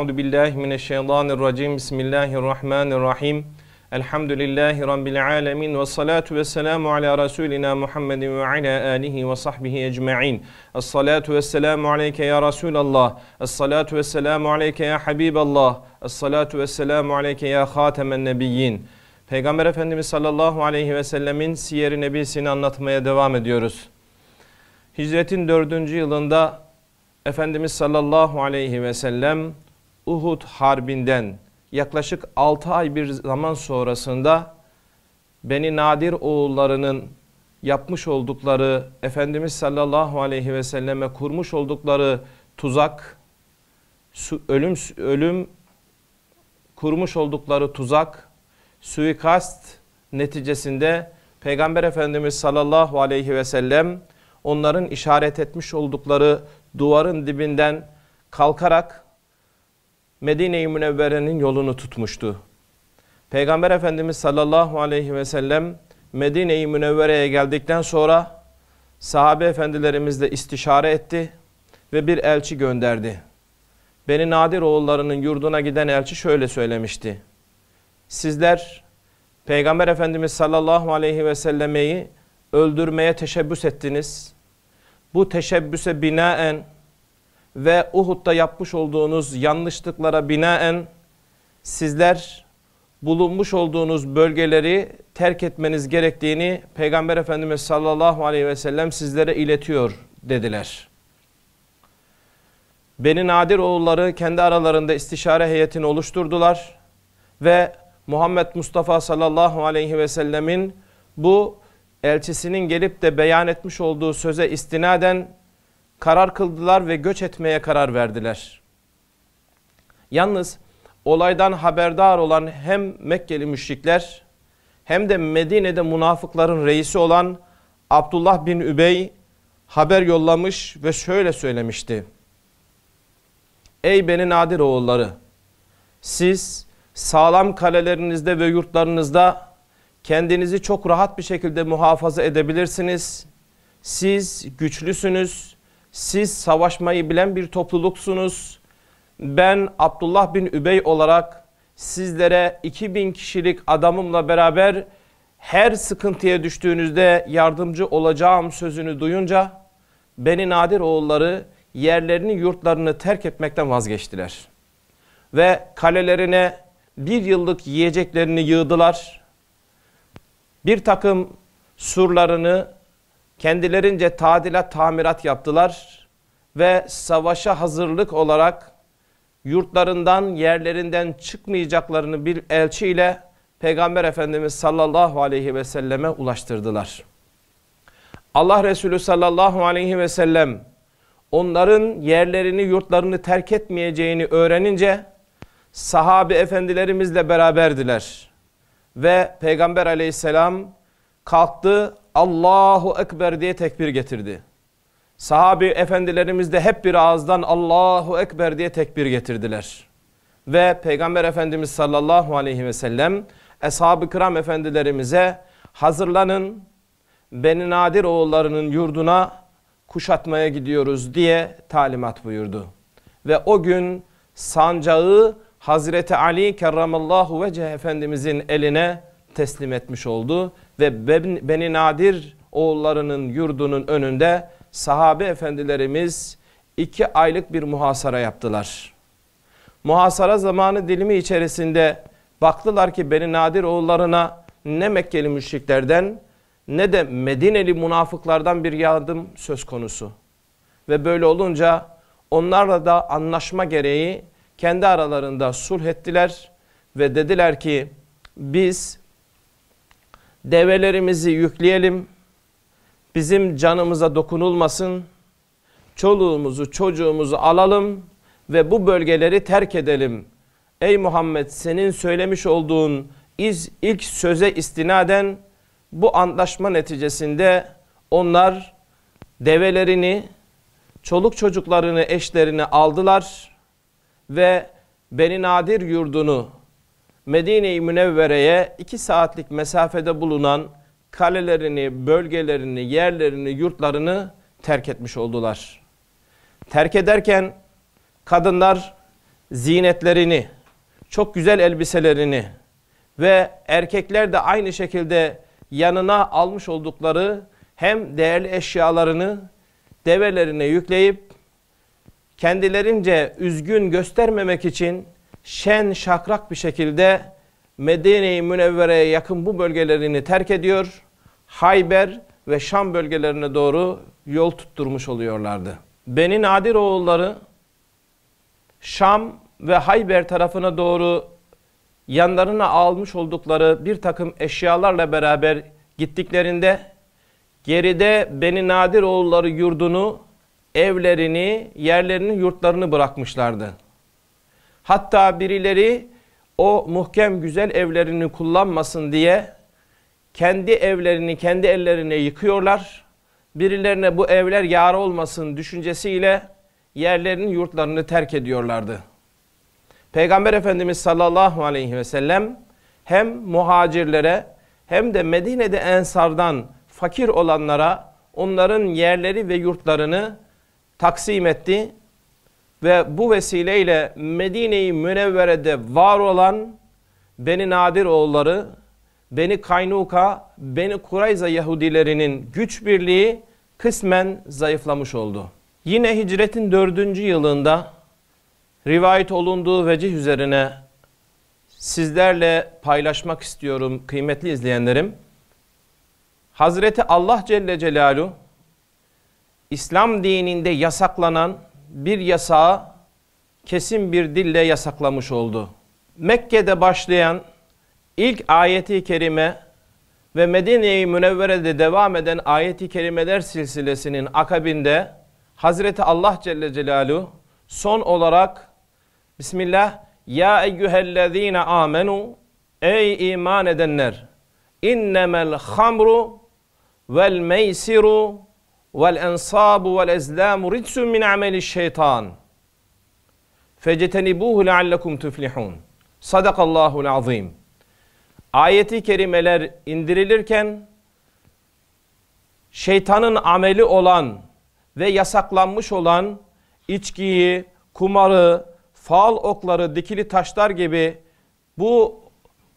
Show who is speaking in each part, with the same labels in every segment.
Speaker 1: Euzu billahi mineşşeytanirracim. Bismillahirrahmanirrahim. Elhamdülillahi rabbil alamin ve salatu vesselamu ala rasulina Muhammedin ve ala alihi ve sahbihi ecmaîn. Es salatu vesselamu aleyke ya Resulallah. Es salatu vesselamu aleyke ya Habiballah. Es salatu vesselamu aleyke ya Hatemen Nebiyyin. Peygamber Efendimiz sallallahu aleyhi ve sellemin siyer-i nebisini anlatmaya devam ediyoruz. Hicretin dördüncü yılında Efendimiz sallallahu aleyhi ve sellem Uhud Harbi'nden yaklaşık 6 ay bir zaman sonrasında Beni Nadir oğullarının yapmış oldukları Efendimiz sallallahu aleyhi ve selleme kurmuş oldukları tuzak ölüm ölüm kurmuş oldukları tuzak suikast neticesinde Peygamber Efendimiz sallallahu aleyhi ve sellem onların işaret etmiş oldukları duvarın dibinden kalkarak Medine-i Münevvere'nin yolunu tutmuştu. Peygamber Efendimiz sallallahu aleyhi ve sellem Medine-i Münevvere'ye geldikten sonra sahabe efendilerimizle istişare etti ve bir elçi gönderdi. Beni Nadir oğullarının yurduna giden elçi şöyle söylemişti. Sizler Peygamber Efendimiz sallallahu aleyhi ve sellemeyi öldürmeye teşebbüs ettiniz. Bu teşebbüse binaen ve Uhud'da yapmış olduğunuz yanlışlıklara binaen sizler bulunmuş olduğunuz bölgeleri terk etmeniz gerektiğini Peygamber Efendimiz sallallahu aleyhi ve sellem sizlere iletiyor dediler. Beni Nadir oğulları kendi aralarında istişare heyetini oluşturdular ve Muhammed Mustafa sallallahu aleyhi ve sellemin bu elçisinin gelip de beyan etmiş olduğu söze istinaden karar kıldılar ve göç etmeye karar verdiler. Yalnız olaydan haberdar olan hem Mekkeli müşrikler hem de Medine'de münafıkların reisi olan Abdullah bin Übey haber yollamış ve şöyle söylemişti. Ey Beni Nadir oğulları siz sağlam kalelerinizde ve yurtlarınızda kendinizi çok rahat bir şekilde muhafaza edebilirsiniz. Siz güçlüsünüz siz savaşmayı bilen bir topluluksunuz. Ben Abdullah bin Übey olarak sizlere 2000 kişilik adamımla beraber her sıkıntıya düştüğünüzde yardımcı olacağım sözünü duyunca Beni Nadir oğulları yerlerini yurtlarını terk etmekten vazgeçtiler. Ve kalelerine bir yıllık yiyeceklerini yığdılar. Bir takım surlarını kendilerince tadilat, tamirat yaptılar ve savaşa hazırlık olarak yurtlarından, yerlerinden çıkmayacaklarını bir elçiyle Peygamber Efendimiz sallallahu aleyhi ve selleme ulaştırdılar. Allah Resulü sallallahu aleyhi ve sellem onların yerlerini, yurtlarını terk etmeyeceğini öğrenince sahabi efendilerimizle beraberdiler. Ve Peygamber aleyhisselam kalktı Allahu Ekber diye tekbir getirdi. Sahabi efendilerimiz de hep bir ağızdan Allahu Ekber diye tekbir getirdiler. Ve Peygamber Efendimiz sallallahu aleyhi ve sellem Eshab-ı Kiram efendilerimize hazırlanın Beni Nadir oğullarının yurduna kuşatmaya gidiyoruz diye talimat buyurdu. Ve o gün sancağı Hazreti Ali kerramallahu vece efendimizin eline teslim etmiş oldu ve Beni Nadir oğullarının yurdunun önünde sahabe efendilerimiz iki aylık bir muhasara yaptılar. Muhasara zamanı dilimi içerisinde baktılar ki Beni Nadir oğullarına ne Mekkeli müşriklerden ne de Medineli münafıklardan bir yardım söz konusu. Ve böyle olunca onlarla da anlaşma gereği kendi aralarında sulh ettiler ve dediler ki biz Develerimizi yükleyelim. Bizim canımıza dokunulmasın. Çoluğumuzu, çocuğumuzu alalım ve bu bölgeleri terk edelim. Ey Muhammed senin söylemiş olduğun iz, ilk söze istinaden bu antlaşma neticesinde onlar develerini, çoluk çocuklarını, eşlerini aldılar ve Beni Nadir yurdunu Medine-i Münevvere'ye iki saatlik mesafede bulunan kalelerini, bölgelerini, yerlerini, yurtlarını terk etmiş oldular. Terk ederken kadınlar zinetlerini, çok güzel elbiselerini ve erkekler de aynı şekilde yanına almış oldukları hem değerli eşyalarını develerine yükleyip kendilerince üzgün göstermemek için şen şakrak bir şekilde Medine-i Münevvere'ye yakın bu bölgelerini terk ediyor. Hayber ve Şam bölgelerine doğru yol tutturmuş oluyorlardı. Beni Nadir oğulları Şam ve Hayber tarafına doğru yanlarına almış oldukları bir takım eşyalarla beraber gittiklerinde geride Beni Nadir oğulları yurdunu, evlerini, yerlerini, yurtlarını bırakmışlardı. Hatta birileri o muhkem güzel evlerini kullanmasın diye kendi evlerini kendi ellerine yıkıyorlar. Birilerine bu evler yar olmasın düşüncesiyle yerlerinin yurtlarını terk ediyorlardı. Peygamber Efendimiz sallallahu aleyhi ve sellem hem muhacirlere hem de Medine'de ensardan fakir olanlara onların yerleri ve yurtlarını taksim etti ve bu vesileyle Medine-i Münevvere'de var olan Beni Nadir oğulları, Beni Kaynuka, Beni Kurayza Yahudilerinin güç birliği kısmen zayıflamış oldu. Yine hicretin dördüncü yılında rivayet olunduğu vecih üzerine sizlerle paylaşmak istiyorum kıymetli izleyenlerim. Hazreti Allah Celle Celaluhu İslam dininde yasaklanan bir yasağı kesin bir dille yasaklamış oldu. Mekke'de başlayan ilk ayeti kerime ve Medine-i Münevvere'de devam eden ayeti kerimeler silsilesinin akabinde Hazreti Allah Celle Celaluhu son olarak Bismillah Ya eyyühellezine amenu Ey iman edenler innemel hamru vel meysiru vel ensabu vel ezlamu ritsun min ameli şeytan. Fecetenibuhu leallekum tuflihun. Sadakallahul azim. Ayeti kerimeler indirilirken şeytanın ameli olan ve yasaklanmış olan içkiyi, kumarı, fal okları, dikili taşlar gibi bu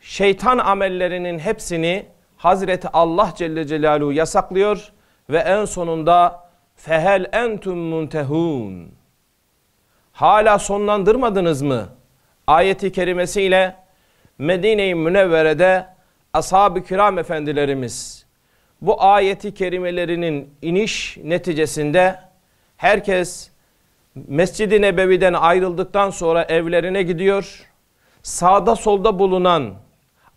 Speaker 1: şeytan amellerinin hepsini Hazreti Allah Celle Celaluhu yasaklıyor ve en sonunda fehel entum muntehun. Hala sonlandırmadınız mı? Ayeti kerimesiyle Medine-i Münevvere'de ashab-ı kiram efendilerimiz bu ayeti kerimelerinin iniş neticesinde herkes Mescid-i Nebevi'den ayrıldıktan sonra evlerine gidiyor. Sağda solda bulunan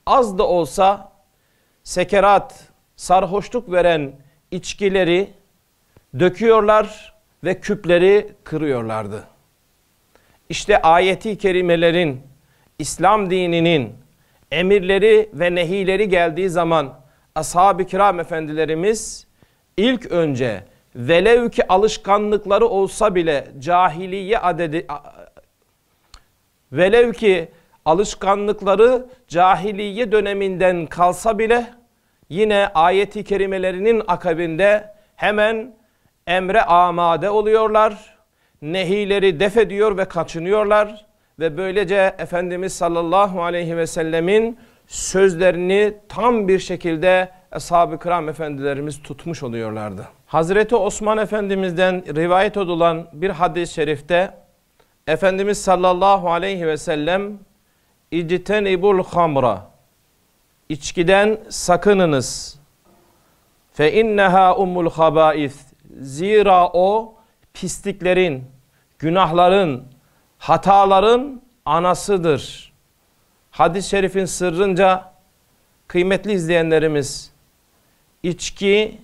Speaker 1: az da olsa sekerat, sarhoşluk veren içkileri döküyorlar ve küpleri kırıyorlardı. İşte ayeti kerimelerin, İslam dininin emirleri ve nehileri geldiği zaman ashab-ı kiram efendilerimiz ilk önce velev ki alışkanlıkları olsa bile cahiliye adedi velev ki alışkanlıkları cahiliye döneminden kalsa bile yine ayeti kerimelerinin akabinde hemen emre amade oluyorlar. Nehileri def ediyor ve kaçınıyorlar ve böylece Efendimiz sallallahu aleyhi ve sellemin sözlerini tam bir şekilde ashab-ı kiram efendilerimiz tutmuş oluyorlardı. Hazreti Osman Efendimiz'den rivayet edilen bir hadis-i şerifte Efendimiz sallallahu aleyhi ve sellem İctenibul hamra içkiden sakınınız. Fe inneha ummul habais. Zira o pisliklerin, günahların, hataların anasıdır. Hadis-i şerifin sırrınca kıymetli izleyenlerimiz içki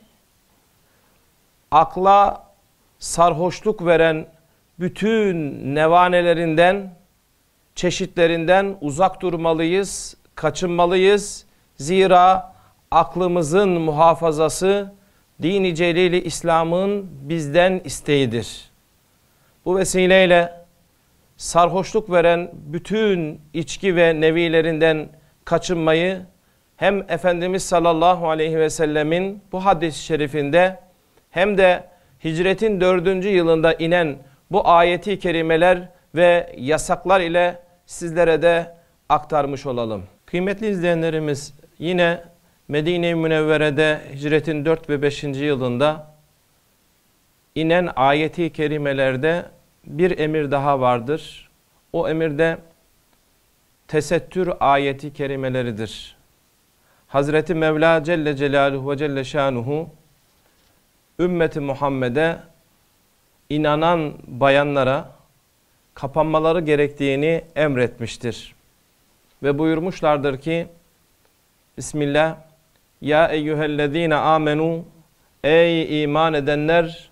Speaker 1: akla sarhoşluk veren bütün nevanelerinden, çeşitlerinden uzak durmalıyız, kaçınmalıyız. Zira aklımızın muhafazası dini celili İslam'ın bizden isteğidir. Bu vesileyle sarhoşluk veren bütün içki ve nevilerinden kaçınmayı hem Efendimiz sallallahu aleyhi ve sellemin bu hadis-i şerifinde hem de hicretin dördüncü yılında inen bu ayeti kerimeler ve yasaklar ile sizlere de aktarmış olalım. Kıymetli izleyenlerimiz Yine Medine-i Münevvere'de hicretin 4 ve 5. yılında inen ayeti kerimelerde bir emir daha vardır. O emirde tesettür ayeti kerimeleridir. Hazreti Mevla Celle Celaluhu ve Celle Şanuhu ümmeti Muhammed'e inanan bayanlara kapanmaları gerektiğini emretmiştir. Ve buyurmuşlardır ki Bismillah. Ya eyyühellezine amenu Ey iman edenler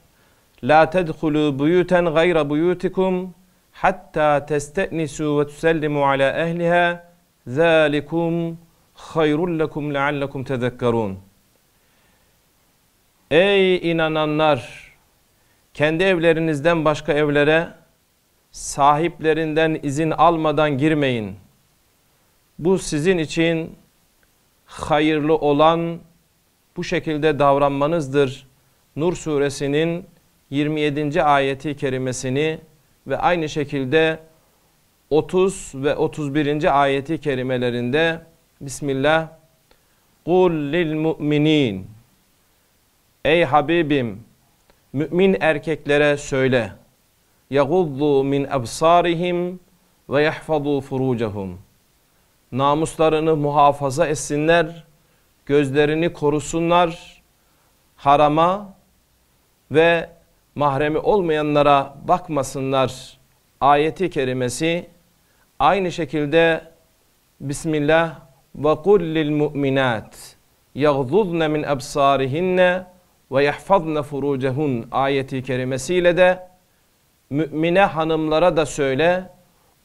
Speaker 1: La tedhulu buyuten gayra buyutikum Hatta testenisu ve tusellimu ala ehliha Zalikum hayrul lekum leallekum tezekkarun Ey inananlar! Kendi evlerinizden başka evlere sahiplerinden izin almadan girmeyin. Bu sizin için hayırlı olan bu şekilde davranmanızdır. Nur suresinin 27. ayeti kerimesini ve aynı şekilde 30 ve 31. ayeti kerimelerinde Bismillah Kul lil Ey Habibim mümin erkeklere söyle yaguddu min absarihim ve yahfazu furucahum namuslarını muhafaza etsinler, gözlerini korusunlar, harama ve mahremi olmayanlara bakmasınlar ayeti kerimesi aynı şekilde Bismillah ve kul lil mu'minat yaghdudne min absarihinne ve yahfazne furucehun ayeti kerimesiyle de mümine hanımlara da söyle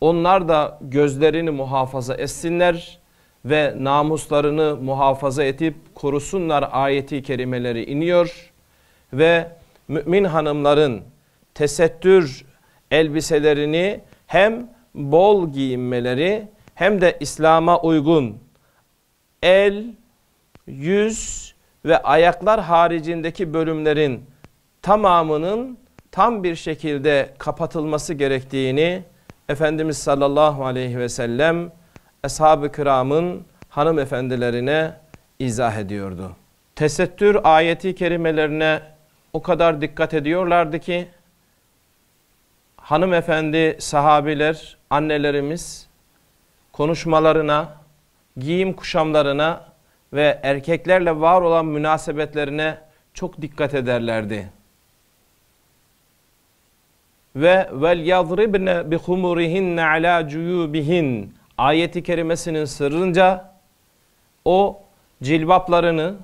Speaker 1: onlar da gözlerini muhafaza etsinler ve namuslarını muhafaza etip korusunlar ayeti kerimeleri iniyor. Ve mümin hanımların tesettür elbiselerini hem bol giyinmeleri hem de İslam'a uygun el, yüz ve ayaklar haricindeki bölümlerin tamamının tam bir şekilde kapatılması gerektiğini Efendimiz sallallahu aleyhi ve sellem ashab-ı kiramın hanımefendilerine izah ediyordu. Tesettür ayeti kerimelerine o kadar dikkat ediyorlardı ki hanımefendi sahabiler, annelerimiz konuşmalarına, giyim kuşamlarına ve erkeklerle var olan münasebetlerine çok dikkat ederlerdi ve vel yadribne bi humurihinne ala cuyubihin ayeti kerimesinin sırrınca o cilbaplarını,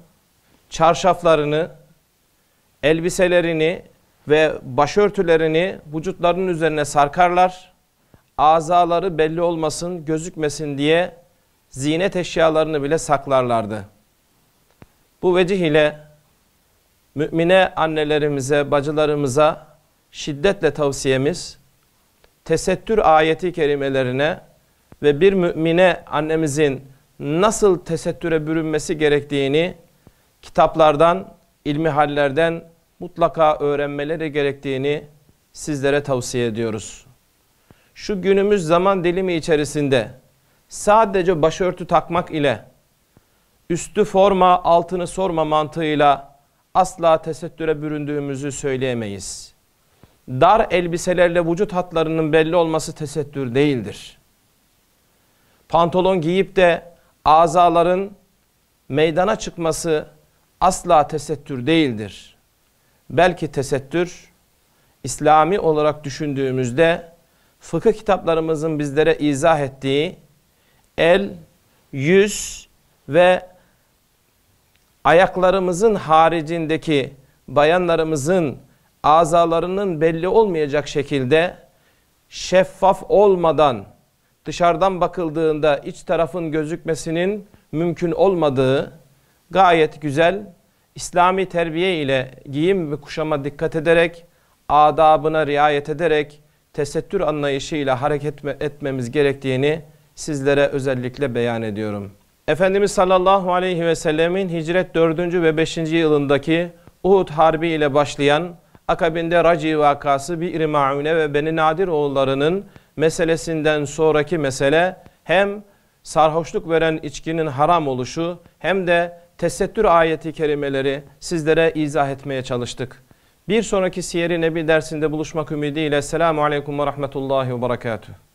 Speaker 1: çarşaflarını, elbiselerini ve başörtülerini vücutlarının üzerine sarkarlar. Azaları belli olmasın, gözükmesin diye zinet eşyalarını bile saklarlardı. Bu vecih ile mümine annelerimize, bacılarımıza şiddetle tavsiyemiz tesettür ayeti kerimelerine ve bir mümine annemizin nasıl tesettüre bürünmesi gerektiğini kitaplardan, ilmi hallerden mutlaka öğrenmeleri gerektiğini sizlere tavsiye ediyoruz. Şu günümüz zaman dilimi içerisinde sadece başörtü takmak ile üstü forma altını sorma mantığıyla asla tesettüre büründüğümüzü söyleyemeyiz dar elbiselerle vücut hatlarının belli olması tesettür değildir. Pantolon giyip de azaların meydana çıkması asla tesettür değildir. Belki tesettür İslami olarak düşündüğümüzde fıkıh kitaplarımızın bizlere izah ettiği el, yüz ve ayaklarımızın haricindeki bayanlarımızın azalarının belli olmayacak şekilde şeffaf olmadan dışarıdan bakıldığında iç tarafın gözükmesinin mümkün olmadığı gayet güzel İslami terbiye ile giyim ve kuşama dikkat ederek adabına riayet ederek tesettür anlayışıyla hareket etmemiz gerektiğini sizlere özellikle beyan ediyorum. Efendimiz sallallahu aleyhi ve sellemin hicret 4. ve 5. yılındaki Uhud Harbi ile başlayan Akabinde Raci vakası bir İrmaune ve Beni Nadir oğullarının meselesinden sonraki mesele hem sarhoşluk veren içkinin haram oluşu hem de tesettür ayeti kerimeleri sizlere izah etmeye çalıştık. Bir sonraki Siyer-i Nebi dersinde buluşmak ümidiyle selamu aleyküm ve rahmetullahi ve berekatuhu.